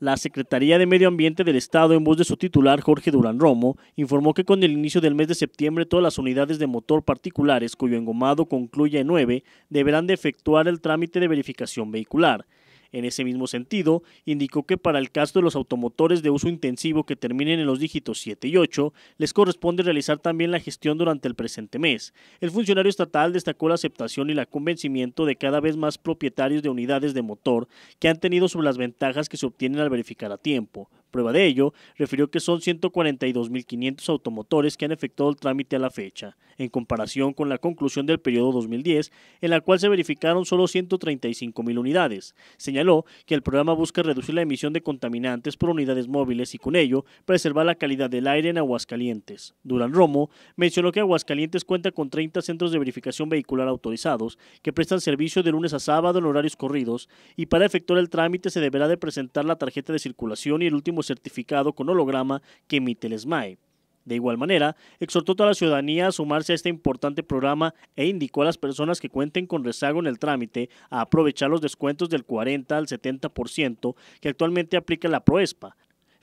La Secretaría de Medio Ambiente del Estado, en voz de su titular Jorge Durán Romo, informó que con el inicio del mes de septiembre todas las unidades de motor particulares cuyo engomado concluye en 9 deberán de efectuar el trámite de verificación vehicular. En ese mismo sentido, indicó que para el caso de los automotores de uso intensivo que terminen en los dígitos 7 y 8, les corresponde realizar también la gestión durante el presente mes. El funcionario estatal destacó la aceptación y la convencimiento de cada vez más propietarios de unidades de motor que han tenido sobre las ventajas que se obtienen al verificar a tiempo. Prueba de ello, refirió que son 142.500 automotores que han efectuado el trámite a la fecha, en comparación con la conclusión del periodo 2010, en la cual se verificaron solo 135.000 unidades. Señaló que el programa busca reducir la emisión de contaminantes por unidades móviles y con ello preservar la calidad del aire en Aguascalientes. Durán Romo mencionó que Aguascalientes cuenta con 30 centros de verificación vehicular autorizados que prestan servicio de lunes a sábado en horarios corridos y para efectuar el trámite se deberá de presentar la tarjeta de circulación y el último certificado con holograma que emite el SMAE. De igual manera, exhortó a toda la ciudadanía a sumarse a este importante programa e indicó a las personas que cuenten con rezago en el trámite a aprovechar los descuentos del 40 al 70% que actualmente aplica la PROESPA,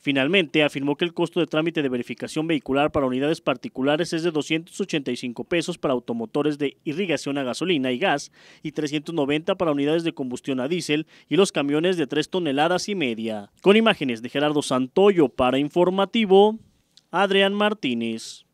Finalmente, afirmó que el costo de trámite de verificación vehicular para unidades particulares es de 285 pesos para automotores de irrigación a gasolina y gas y 390 para unidades de combustión a diésel y los camiones de 3 toneladas y media. Con imágenes de Gerardo Santoyo para Informativo, Adrián Martínez.